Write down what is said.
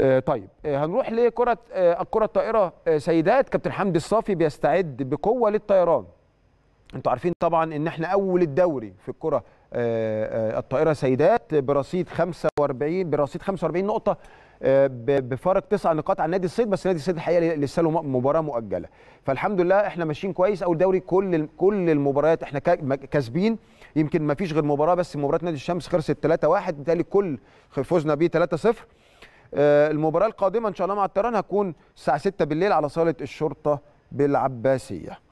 آه، طيب آه، هنروح لكره الكره آه، الطائره سيدات كابتن حمدي الصافي بيستعد بقوه للطيران انتوا عارفين طبعا ان احنا اول الدوري في الكره الطائره سيدات برصيد 45 برصيد 45 نقطه بفارق تسع نقاط عن نادي الصيد بس نادي الصيد الحقيقه لسه له مباراه مؤجله فالحمد لله احنا ماشيين كويس اول دوري كل كل المباريات احنا كاسبين يمكن ما فيش غير مباراه بس مباراه نادي الشمس خلصت 3-1 بالتالي كل فوزنا بيه 3-0 آه، المباراه القادمه ان شاء الله مع الطيران هتكون الساعه 6 بالليل على صاله الشرطه بالعباسيه